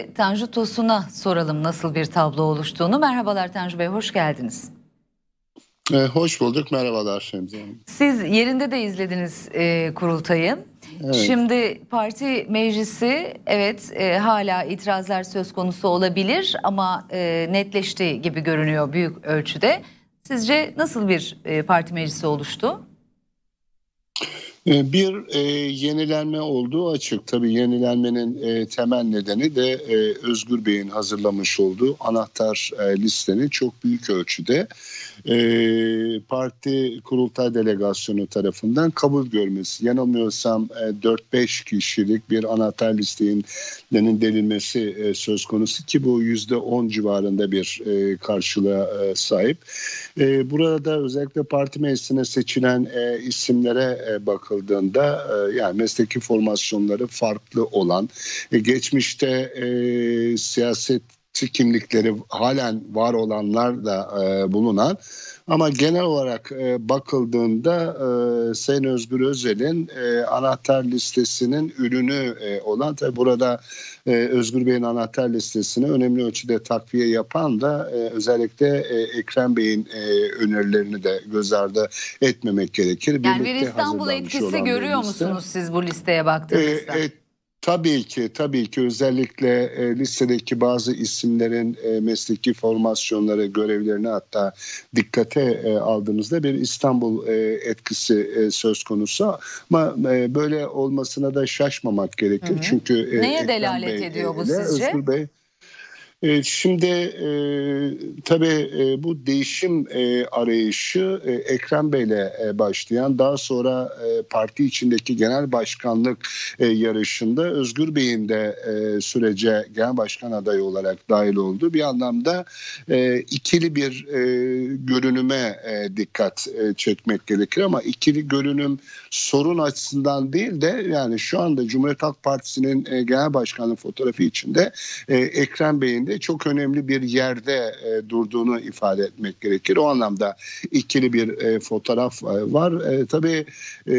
Şimdi Tanju Tosun'a soralım nasıl bir tablo oluştuğunu. Merhabalar Tanju Bey, hoş geldiniz. E, hoş bulduk, merhabalar Şemzi Hanım. Siz yerinde de izlediniz e, kurultayı. Evet. Şimdi parti meclisi evet e, hala itirazlar söz konusu olabilir ama e, netleşti gibi görünüyor büyük ölçüde. Sizce nasıl bir e, parti meclisi oluştu? Ee, bir e, yenilenme olduğu açık. Tabii yenilenmenin e, temel nedeni de e, Özgür Bey'in hazırlamış olduğu anahtar e, listenin çok büyük ölçüde e, parti kurultay delegasyonu tarafından kabul görmesi. Yanılmıyorsam e, 4-5 kişilik bir anahtar listenin delinmesi e, söz konusu ki bu %10 civarında bir e, karşılığa e, sahip. E, burada özellikle parti meclisine seçilen e, isimlere e, bakıldığında e, yani mesleki formasyonları farklı olan, e, geçmişte e, siyaset kimlikleri halen var olanlar da e, bulunan ama genel olarak e, bakıldığında e, Sayın Özgür Özel'in e, anahtar listesinin ürünü e, olan tabi burada e, Özgür Bey'in anahtar listesini önemli ölçüde takviye yapan da e, özellikle e, Ekrem Bey'in e, önerilerini de göz ardı etmemek gerekir. Yani Birlikte bir İstanbul etkisi görüyor liste. musunuz siz bu listeye baktığınızda? E, et, Tabii ki, tabii ki özellikle e, listedeki bazı isimlerin e, mesleki formasyonları, görevlerini hatta dikkate e, aldığımızda bir İstanbul e, etkisi e, söz konusu. Ama e, böyle olmasına da şaşmamak gerekir. Hı hı. Çünkü e, Neye Ekrem delalet Bey, ediyor bu sizce? Özgür Bey, e, şimdi e, tabii e, bu değişim arayışı Ekrem Bey'le e, başlayan daha sonra parti içindeki genel başkanlık yarışında Özgür Bey'in de sürece genel başkan adayı olarak dahil oldu. bir anlamda e, ikili bir görünüme dikkat çekmek gerekir ama ikili görünüm sorun açısından değil de yani şu anda Cumhuriyet Halk Partisi'nin genel başkanlık fotoğrafı içinde Ekrem Bey'in de çok önemli bir yerde e, durduğunu ifade etmek gerekir. O anlamda ikili bir e, fotoğraf e, var. E, tabii e,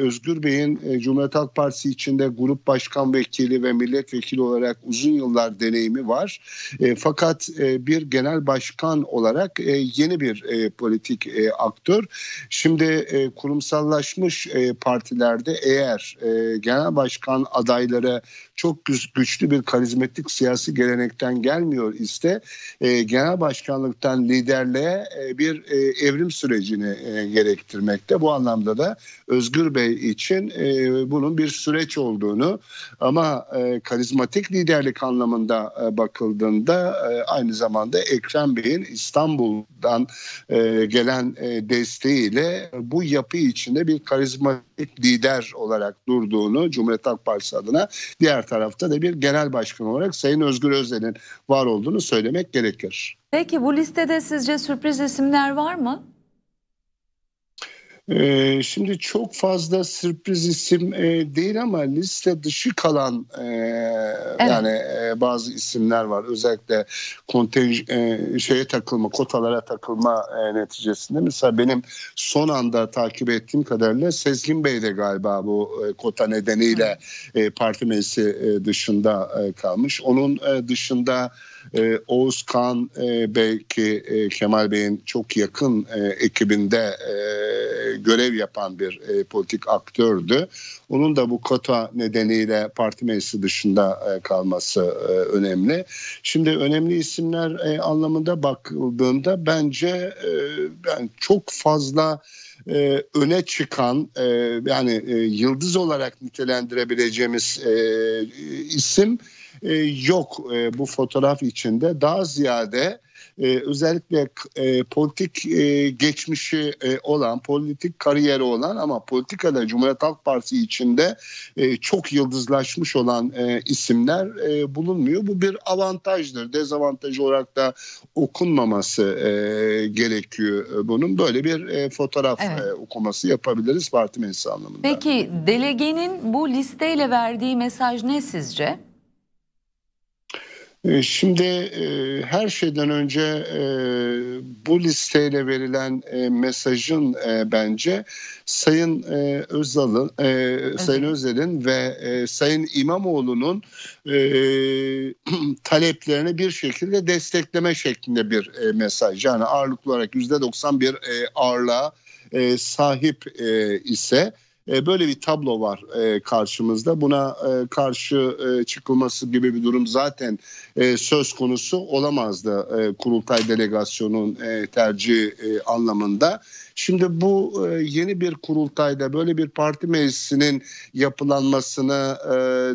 Özgür Bey'in e, Cumhuriyet Halk Partisi içinde grup başkan vekili ve milletvekili olarak uzun yıllar deneyimi var. E, fakat e, bir genel başkan olarak e, yeni bir e, politik e, aktör. Şimdi e, kurumsallaşmış e, partilerde eğer e, genel başkan adayları çok güçlü bir karizmatik siyasi gelenekten gelmiyor iste e, genel başkanlıktan liderliğe e, bir e, evrim sürecini e, gerektirmekte. Bu anlamda da Özgür Bey için e, bunun bir süreç olduğunu ama e, karizmatik liderlik anlamında e, bakıldığında e, aynı zamanda Ekrem Bey'in İstanbul'dan e, gelen e, desteğiyle bu yapı içinde bir karizmatik lider olarak durduğunu Cumhuriyet Halk Partisi adına diğer tarafta da bir genel başkan olarak Sayın Özgür Özel'in var olduğunu söylemek gerekir. Peki bu listede sizce sürpriz isimler var mı? Ee, şimdi çok fazla sürpriz isim e, değil ama liste dışı kalan e, evet. yani e, bazı isimler var. Özellikle kontenj şeye takılma, kotalara takılma neticesinde. Mesela benim son anda takip ettiğim kadarıyla Sezgin Bey de galiba bu kota nedeniyle evet. parti meclisi dışında kalmış. Onun dışında e, Oğuz Kağan e, belki e, Kemal Bey'in çok yakın e, ekibinde e, görev yapan bir e, politik aktördü. Onun da bu kota nedeniyle parti meclisi dışında e, kalması e, önemli. Şimdi önemli isimler e, anlamında bakıldığında bence e, yani çok fazla e, öne çıkan e, yani e, yıldız olarak nitelendirebileceğimiz e, isim e, yok e, bu fotoğraf içinde. Daha ziyade e, özellikle e, politik e, geçmişi e, olan, politik kariyeri olan ama politikada Cumhuriyet Halk Partisi içinde e, çok yıldızlaşmış olan e, isimler e, bulunmuyor. Bu bir avantajdır. Dezavantaj olarak da okunmaması e, gerekiyor e, bunun. Böyle bir e, fotoğraf evet. e, okuması yapabiliriz parti meclisi anlamında. Peki delegenin bu listeyle verdiği mesaj ne sizce? E, şimdi e, her şeyden önce e, bu listeyle verilen mesajın bence Sayın Özal'ın, Sayın Özel'in ve Sayın İmamoğlu'nun taleplerini bir şekilde destekleme şeklinde bir mesaj. Yani ağırlıklı olarak %91 ağırlığa sahip ise e, böyle bir tablo var e, karşımızda. Buna e, karşı çıkılması gibi bir durum zaten söz konusu olamazdı kurultay delegasyonun tercihi anlamında. Şimdi bu yeni bir kurultayda böyle bir parti meclisinin yapılanmasını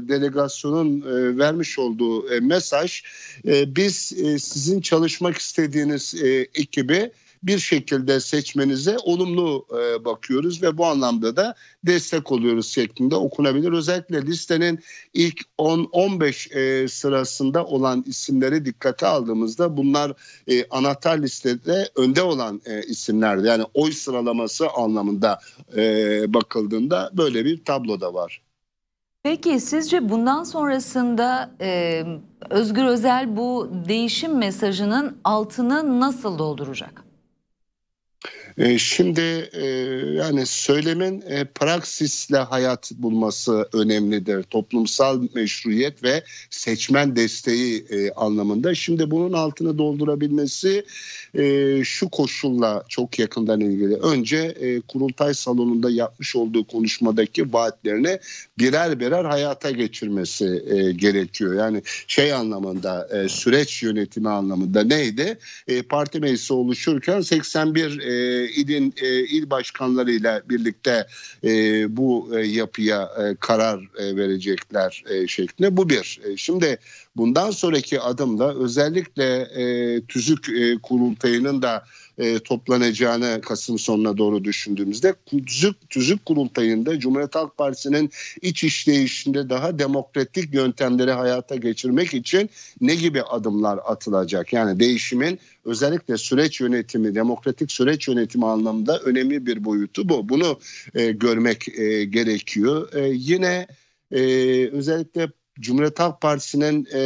delegasyonun vermiş olduğu mesaj biz sizin çalışmak istediğiniz ekibi bir şekilde seçmenize olumlu e, bakıyoruz ve bu anlamda da destek oluyoruz şeklinde okunabilir. Özellikle listenin ilk 10-15 e, sırasında olan isimleri dikkate aldığımızda bunlar e, anahtar listede önde olan e, isimlerdi. Yani oy sıralaması anlamında e, bakıldığında böyle bir tablo da var. Peki sizce bundan sonrasında e, Özgür Özel bu değişim mesajının altını nasıl dolduracak? Ee, şimdi e, yani söylemin e, praksisle hayat bulması önemlidir. Toplumsal meşruiyet ve seçmen desteği e, anlamında. Şimdi bunun altını doldurabilmesi şu koşulla çok yakından ilgili. Önce kurultay salonunda yapmış olduğu konuşmadaki vaatlerini birer birer hayata geçirmesi gerekiyor. Yani şey anlamında süreç yönetimi anlamında neydi? parti meclisi oluşurken 81 ilin e, il başkanlarıyla birlikte e, bu e, yapıya e, karar e, verecekler e, şeklinde. Bu bir. E, şimdi bundan sonraki adımda özellikle e, tüzük e, kurultayının da e, toplanacağını Kasım sonuna doğru düşündüğümüzde tüzük, tüzük kurultayında Cumhuriyet Halk Partisi'nin iç işleyişinde daha demokratik yöntemleri hayata geçirmek için ne gibi adımlar atılacak? Yani değişimin özellikle süreç yönetimi, demokratik süreç yönetimi anlamında önemli bir boyutu bu. Bunu e, görmek e, gerekiyor. E, yine e, özellikle Cumhuriyet Halk Partisi'nin e,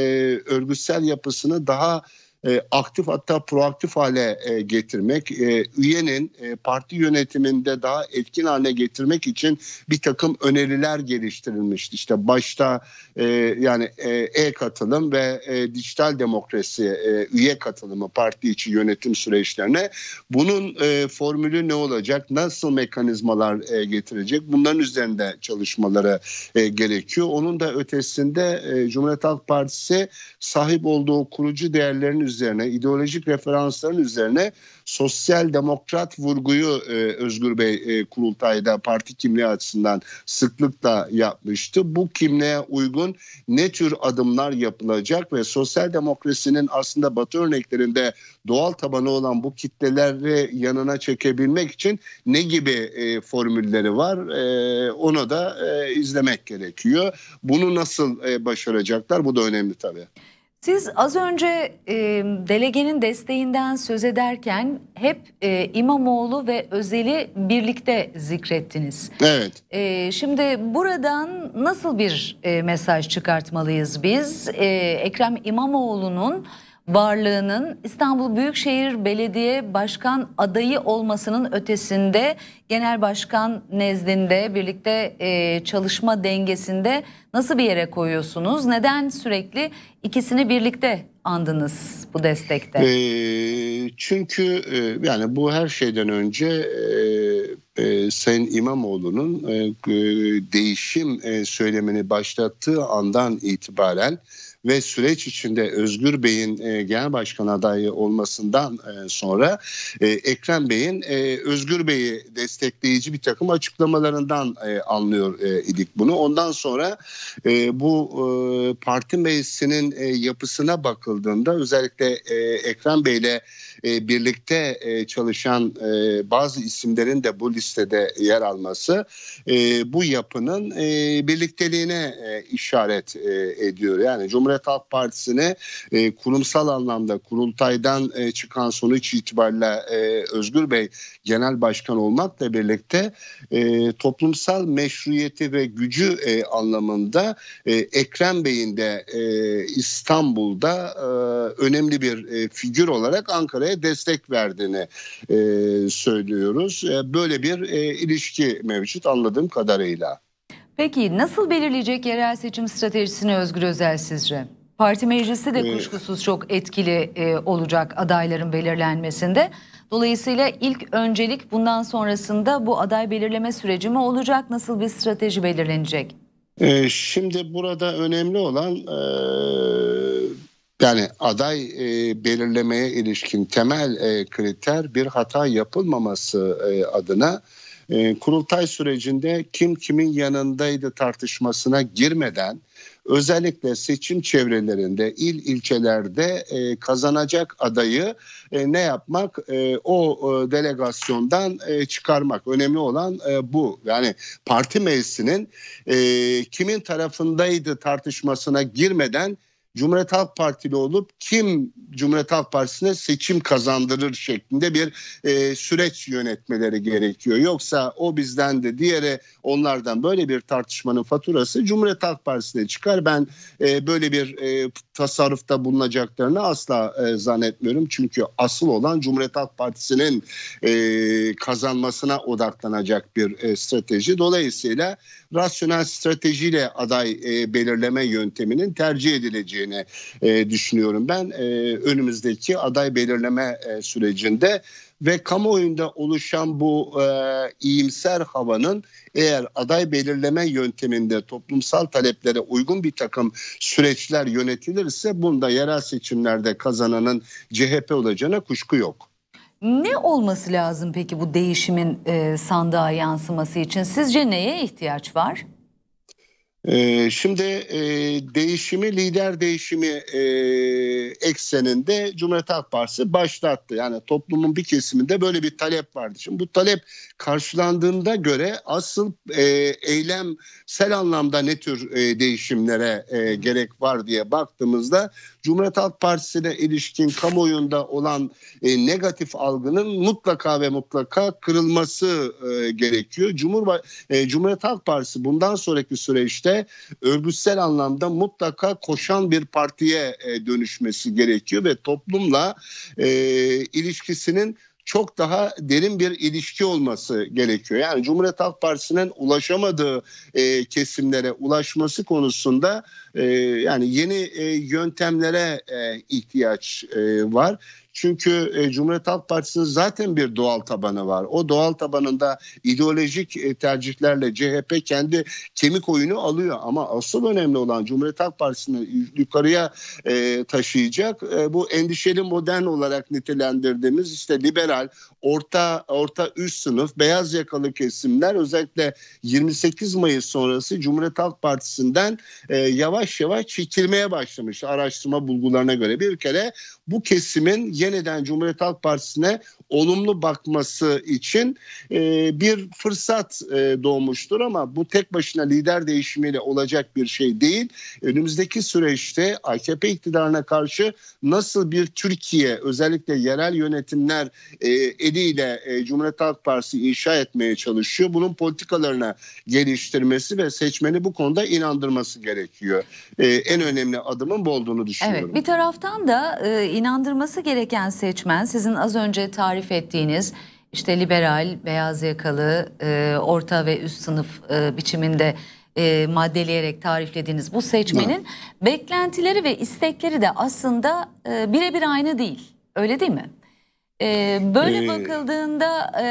örgütsel yapısını daha e, aktif hatta proaktif hale e, getirmek, e, üyenin e, parti yönetiminde daha etkin hale getirmek için bir takım öneriler geliştirilmişti. İşte başta e, yani e, e-katılım ve e, dijital demokrasi e, üye katılımı parti içi yönetim süreçlerine bunun e, formülü ne olacak, nasıl mekanizmalar e, getirecek bunların üzerinde çalışmaları e, gerekiyor. Onun da ötesinde e, Cumhuriyet Halk Partisi sahip olduğu kurucu değerlerin üzerine, ideolojik referansların üzerine sosyal demokrat vurguyu e, Özgür Bey e, kurultayda parti kimliği açısından sıklıkla yapmıştı. Bu kimliğe uygun ne tür adımlar yapılacak ve sosyal demokrasinin aslında Batı örneklerinde doğal tabanı olan bu kitleleri yanına çekebilmek için ne gibi e, formülleri var e, onu da e, izlemek gerekiyor. Bunu nasıl e, başaracaklar bu da önemli tabii. Siz az önce e, delegenin desteğinden söz ederken hep e, İmamoğlu ve Özel'i birlikte zikrettiniz. Evet. E, şimdi buradan nasıl bir e, mesaj çıkartmalıyız biz? E, Ekrem İmamoğlu'nun varlığının İstanbul Büyükşehir Belediye Başkan adayı olmasının ötesinde genel başkan nezdinde birlikte e, çalışma dengesinde nasıl bir yere koyuyorsunuz? Neden sürekli ikisini birlikte andınız bu destekte? E, çünkü e, yani bu her şeyden önce e, e, Sayın İmamoğlu'nun e, değişim e, söylemini başlattığı andan itibaren ve süreç içinde Özgür Bey'in e, genel başkan adayı olmasından e, sonra e, Ekrem Bey'in e, Özgür Bey'i destekleyici bir takım açıklamalarından e, anlıyor e, idik bunu. Ondan sonra e, bu e, parti meclisinin e, yapısına bakıldığında özellikle e, Ekrem Bey'le e, birlikte e, çalışan e, bazı isimlerin de bu listede yer alması e, bu yapının e, birlikteliğine e, işaret e, ediyor. Yani Cumhur Cumhuriyet Halk Partisi'ne e, kurumsal anlamda kurultaydan e, çıkan sonuç itibariyle e, Özgür Bey genel başkan olmakla birlikte e, toplumsal meşruiyeti ve gücü e, anlamında e, Ekrem Bey'in de e, İstanbul'da e, önemli bir e, figür olarak Ankara'ya destek verdiğini e, söylüyoruz. E, böyle bir e, ilişki mevcut anladığım kadarıyla. Peki nasıl belirleyecek yerel seçim stratejisini Özgür Özel sizce? Parti meclisi de ee, kuşkusuz çok etkili e, olacak adayların belirlenmesinde. Dolayısıyla ilk öncelik bundan sonrasında bu aday belirleme süreci mi olacak? Nasıl bir strateji belirlenecek? E, şimdi burada önemli olan e, yani aday e, belirlemeye ilişkin temel e, kriter bir hata yapılmaması e, adına e, kurultay sürecinde kim kimin yanındaydı tartışmasına girmeden özellikle seçim çevrelerinde il ilçelerde e, kazanacak adayı e, ne yapmak e, o e, delegasyondan e, çıkarmak önemli olan e, bu yani parti meclisinin e, kimin tarafındaydı tartışmasına girmeden Cumhuriyet Halk Partili olup kim Cumhuriyet Halk Partisi'ne seçim kazandırır şeklinde bir e, süreç yönetmeleri gerekiyor. Yoksa o bizden de diğeri onlardan böyle bir tartışmanın faturası Cumhuriyet Halk Partisi'ne çıkar. Ben e, böyle bir e, tasarrufta bulunacaklarını asla e, zannetmiyorum. Çünkü asıl olan Cumhuriyet Halk Partisi'nin e, kazanmasına odaklanacak bir e, strateji. Dolayısıyla rasyonel stratejiyle aday e, belirleme yönteminin tercih edileceğini e, düşünüyorum. Ben e, önümüzdeki aday belirleme e, sürecinde ve kamuoyunda oluşan bu e, iyimser havanın eğer aday belirleme yönteminde toplumsal taleplere uygun bir takım süreçler yönetilirse bunda yerel seçimlerde kazananın CHP olacağına kuşku yok. Ne olması lazım peki bu değişimin e, sandığa yansıması için? Sizce neye ihtiyaç var? Ee, şimdi e, değişimi lider değişimi e, ekseninde Cumhuriyet Halk Partisi başlattı. Yani toplumun bir kesiminde böyle bir talep vardı. Şimdi bu talep karşılandığında göre asıl e, eylemsel anlamda ne tür değişimlere gerek var diye baktığımızda Cumhuriyet Halk Partisi'ne ilişkin kamuoyunda olan negatif algının mutlaka ve mutlaka kırılması gerekiyor. Cumhur Cumhuriyet Halk Partisi bundan sonraki süreçte örgütsel anlamda mutlaka koşan bir partiye e, dönüşmesi gerekiyor ve toplumla e, ilişkisinin çok daha derin bir ilişki olması gerekiyor. Yani Cumhuriyet Halk Partisi'nin ulaşamadığı e, kesimlere ulaşması konusunda ee, yani yeni e, yöntemlere e, ihtiyaç e, var. Çünkü Cumhuriyet Halk Partisi'nin zaten bir doğal tabanı var. O doğal tabanında ideolojik tercihlerle CHP kendi kemik oyunu alıyor. Ama asıl önemli olan Cumhuriyet Halk Partisi'ni yukarıya taşıyacak bu endişeli modern olarak nitelendirdiğimiz işte liberal, orta orta üst sınıf, beyaz yakalı kesimler özellikle 28 Mayıs sonrası Cumhuriyet Halk Partisi'nden e, yavaş yavaş yavaş çekilmeye başlamış araştırma bulgularına göre. Bir kere bu kesimin yeniden Cumhuriyet Halk Partisi'ne olumlu bakması için e, bir fırsat e, doğmuştur ama bu tek başına lider değişimiyle olacak bir şey değil. Önümüzdeki süreçte AKP iktidarına karşı nasıl bir Türkiye özellikle yerel yönetimler e, eliyle e, Cumhuriyet Halk Partisi inşa etmeye çalışıyor. Bunun politikalarını geliştirmesi ve seçmeni bu konuda inandırması gerekiyor. E, en önemli adımın bu olduğunu düşünüyorum. Evet bir taraftan da e, inandırması gereken seçmen sizin az önce tarif ettiğiniz işte liberal, beyaz yakalı, e, orta ve üst sınıf e, biçiminde e, maddeleyerek tariflediğiniz bu seçmenin evet. beklentileri ve istekleri de aslında e, birebir aynı değil. Öyle değil mi? E, böyle ee... bakıldığında e,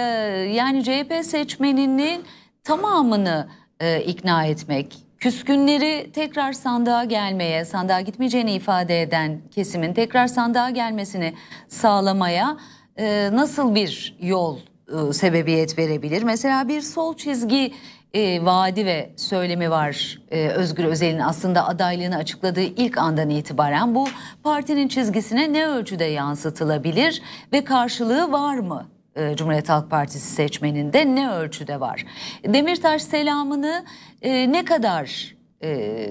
yani CHP seçmeninin tamamını e, ikna etmek Küskünleri tekrar sandığa gelmeye, sandığa gitmeyeceğini ifade eden kesimin tekrar sandığa gelmesini sağlamaya e, nasıl bir yol e, sebebiyet verebilir? Mesela bir sol çizgi e, vaadi ve söylemi var e, Özgür Özel'in aslında adaylığını açıkladığı ilk andan itibaren bu partinin çizgisine ne ölçüde yansıtılabilir ve karşılığı var mı e, Cumhuriyet Halk Partisi seçmeninde ne ölçüde var? Demirtaş selamını e, ne kadar e,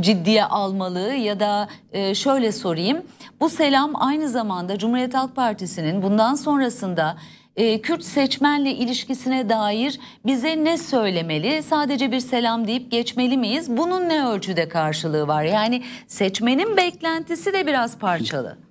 ciddiye almalı ya da e, şöyle sorayım. Bu selam aynı zamanda Cumhuriyet Halk Partisi'nin bundan sonrasında e, Kürt seçmenle ilişkisine dair bize ne söylemeli? Sadece bir selam deyip geçmeli miyiz? Bunun ne ölçüde karşılığı var? Yani seçmenin beklentisi de biraz parçalı.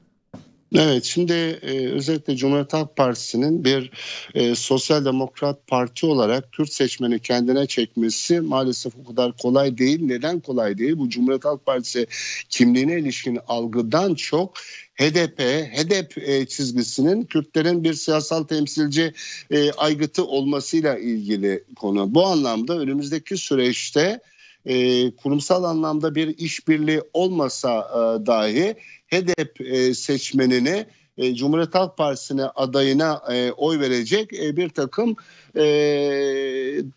Evet şimdi e, özellikle Cumhuriyet Halk Partisi'nin bir e, sosyal demokrat parti olarak Kürt seçmeni kendine çekmesi maalesef o kadar kolay değil. Neden kolay değil? Bu Cumhuriyet Halk Partisi kimliğine ilişkin algıdan çok HDP, HDP e, çizgisinin Kürtlerin bir siyasal temsilci e, aygıtı olmasıyla ilgili konu. Bu anlamda önümüzdeki süreçte e, kurumsal anlamda bir işbirliği olmasa e, dahi HEDEP e, seçmenini e, Cumhuriyet Halk Partisi'ne adayına e, oy verecek e, bir takım e,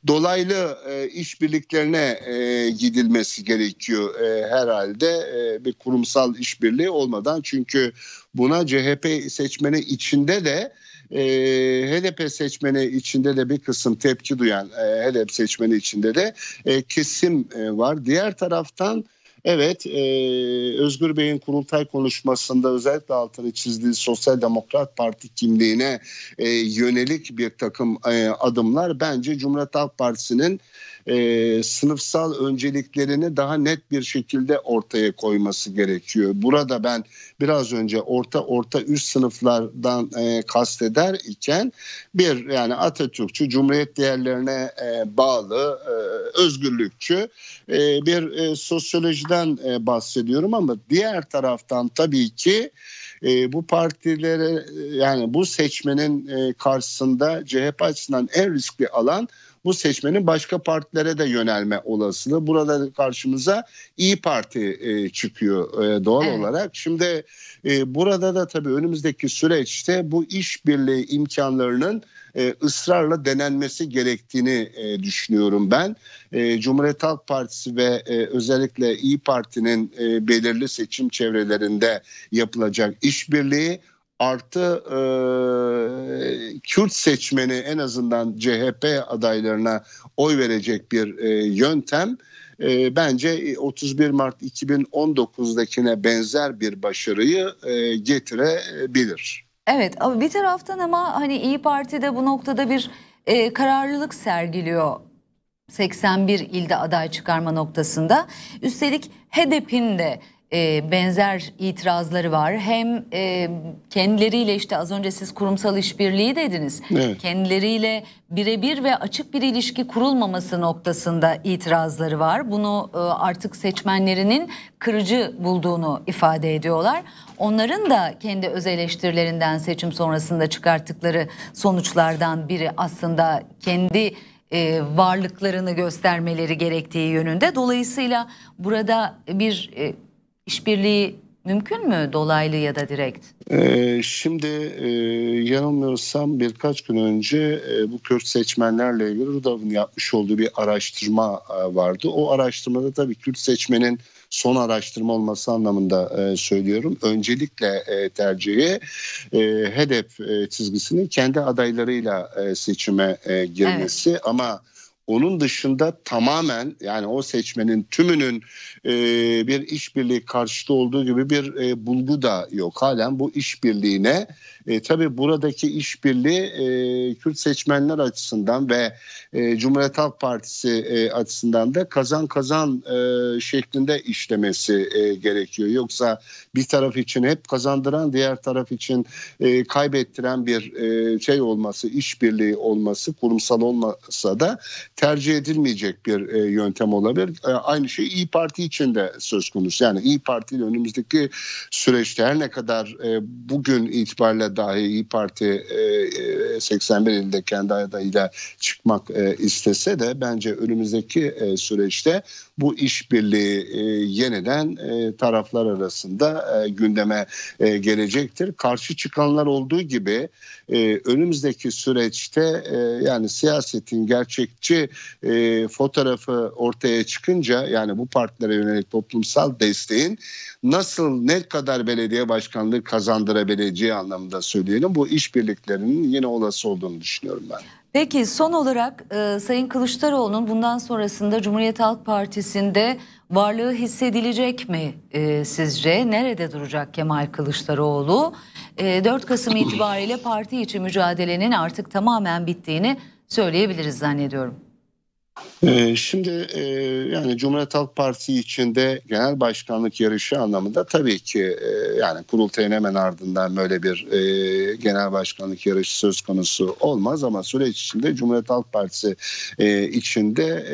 dolaylı e, işbirliklerine e, gidilmesi gerekiyor e, herhalde e, bir kurumsal işbirliği olmadan çünkü buna CHP seçmeni içinde de e, ee, HDP seçmeni içinde de bir kısım tepki duyan e, HDP seçmeni içinde de e, kesim e, var. Diğer taraftan Evet, e, Özgür Bey'in kurultay konuşmasında özellikle altını çizdiği Sosyal Demokrat Parti kimliğine e, yönelik bir takım e, adımlar bence Cumhuriyet Halk Partisi'nin e, sınıfsal önceliklerini daha net bir şekilde ortaya koyması gerekiyor. Burada ben biraz önce orta orta üst sınıflardan e, kasteder iken bir yani Atatürkçü, Cumhuriyet değerlerine e, bağlı, e, özgürlükçü e, bir e, sosyolojiden e, bahsediyorum ama diğer taraftan tabii ki e, bu partilere e, yani bu seçmenin e, karşısında CHP açısından en riskli alan bu seçmenin başka partilere de yönelme olasılığı. Burada karşımıza İyi Parti e, çıkıyor e, doğal evet. olarak. Şimdi e, burada da tabii önümüzdeki süreçte bu işbirliği imkanlarının e, ısrarla denenmesi gerektiğini e, düşünüyorum ben. E, Cumhuriyet Halk Partisi ve e, özellikle İyi Parti'nin e, belirli seçim çevrelerinde yapılacak işbirliği artı e, Kürt seçmeni en azından CHP adaylarına oy verecek bir e, yöntem e, bence 31 e, Mart 2019'dakine benzer bir başarıyı e, getirebilir. Evet bir taraftan ama hani İyi Parti de bu noktada bir e, kararlılık sergiliyor 81 ilde aday çıkarma noktasında. Üstelik HEDEP'in de e, benzer itirazları var. Hem e, kendileriyle işte az önce siz kurumsal işbirliği dediniz. Evet. Kendileriyle birebir ve açık bir ilişki kurulmaması noktasında itirazları var. Bunu e, artık seçmenlerinin kırıcı bulduğunu ifade ediyorlar. Onların da kendi öz eleştirilerinden seçim sonrasında çıkarttıkları sonuçlardan biri aslında kendi e, varlıklarını göstermeleri gerektiği yönünde. Dolayısıyla burada bir e, işbirliği mümkün mü dolaylı ya da direkt? Ee, şimdi e, yanılmıyorsam birkaç gün önce e, bu Kürt seçmenlerle ilgili Rudav'ın yapmış olduğu bir araştırma e, vardı. O araştırmada tabii Kürt seçmenin son araştırma olması anlamında e, söylüyorum. Öncelikle e, tercihi e, HEDEP e, çizgisinin kendi adaylarıyla e, seçime e, girmesi evet. ama onun dışında tamamen yani o seçmenin tümünün e, bir işbirliği karşıtı olduğu gibi bir e, bulgu da yok. Halen bu işbirliğine e, tabii buradaki işbirliği e, Kürt seçmenler açısından ve e, Cumhuriyet Halk Partisi e, açısından da kazan kazan e, şeklinde işlemesi e, gerekiyor. Yoksa bir taraf için hep kazandıran diğer taraf için e, kaybettiren bir e, şey olması, işbirliği olması kurumsal olmasa da tercih edilmeyecek bir e, yöntem olabilir. E, aynı şey İyi Parti için de söz konusu. Yani İyi Parti önümüzdeki süreçte her ne kadar e, bugün itibariyle dahi İyi Parti e, 81 e, ilde kendi adayıyla çıkmak e, istese de bence önümüzdeki e, süreçte bu işbirliği e, yeniden e, taraflar arasında e, gündeme e, gelecektir. Karşı çıkanlar olduğu gibi e, önümüzdeki süreçte e, yani siyasetin gerçekçi e, fotoğrafı ortaya çıkınca yani bu partilere yönelik toplumsal desteğin nasıl ne kadar belediye başkanlığı kazandırabileceği anlamında söyleyelim. Bu işbirliklerinin yine olası olduğunu düşünüyorum ben. Peki son olarak e, Sayın Kılıçdaroğlu'nun bundan sonrasında Cumhuriyet Halk Partisi'nde varlığı hissedilecek mi e, sizce? Nerede duracak Kemal Kılıçdaroğlu? E, 4 Kasım itibariyle parti içi mücadelenin artık tamamen bittiğini söyleyebiliriz zannediyorum. Ee, şimdi e, yani Cumhuriyet Halk Partisi içinde genel başkanlık yarışı anlamında tabii ki e, yani kurultayın hemen ardından böyle bir e, genel başkanlık yarışı söz konusu olmaz ama süreç içinde Cumhuriyet Halk Partisi içinde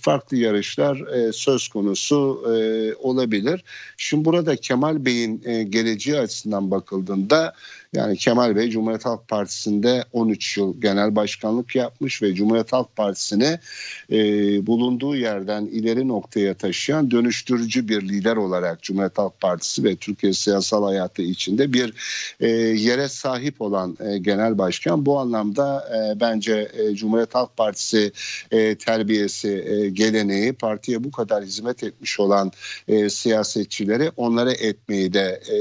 farklı yarışlar söz konusu olabilir. Şimdi burada Kemal Bey'in geleceği açısından bakıldığında yani Kemal Bey Cumhuriyet Halk Partisi'nde 13 yıl genel başkanlık yapmış ve Cumhuriyet Halk Partisi'ni e, bulunduğu yerden ileri noktaya taşıyan dönüştürücü bir lider olarak Cumhuriyet Halk Partisi ve Türkiye siyasal hayatı içinde bir e, yere sahip olan e, genel başkan. Bu anlamda e, bence e, Cumhuriyet Halk Partisi e, terbiyesi, e, geleneği partiye bu kadar hizmet etmiş olan e, siyasetçileri onlara etmeyi de e,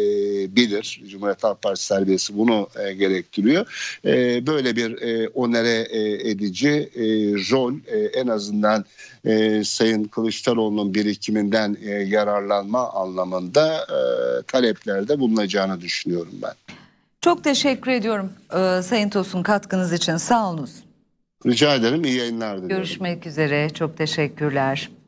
bilir. Cumhuriyet Halk Partisi terbiyesi edilmesi bunu e, gerektiriyor. E, böyle bir e, onere e, edici e, rol e, en azından e, Sayın Kılıçdaroğlu'nun birikiminden e, yararlanma anlamında e, taleplerde bulunacağını düşünüyorum ben. Çok teşekkür ediyorum e, Sayın Tosun katkınız için sağ olunuz. Rica ederim iyi yayınlar dilerim. Görüşmek üzere çok teşekkürler.